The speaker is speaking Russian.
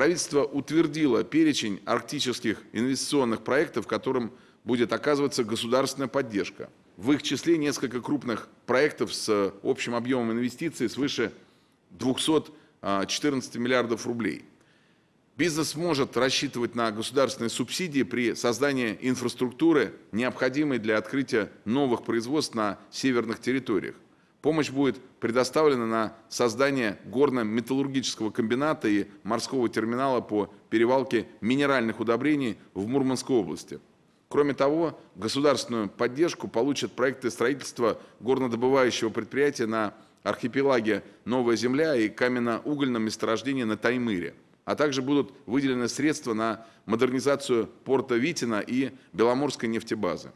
правительство утвердило перечень арктических инвестиционных проектов, которым будет оказываться государственная поддержка. В их числе несколько крупных проектов с э, общим объемом инвестиций свыше 214 а, миллиардов рублей. Бизнес может рассчитывать на государственные субсидии при создании инфраструктуры, необходимой для открытия новых производств на северных территориях. Помощь будет предоставлена на создание горно-металлургического комбината и морского терминала по перевалке минеральных удобрений в Мурманской области. Кроме того, государственную поддержку получат проекты строительства горнодобывающего предприятия на архипелаге Новая Земля и каменно-угольном месторождении на Таймыре, а также будут выделены средства на модернизацию порта Витина и Беломорской нефтебазы.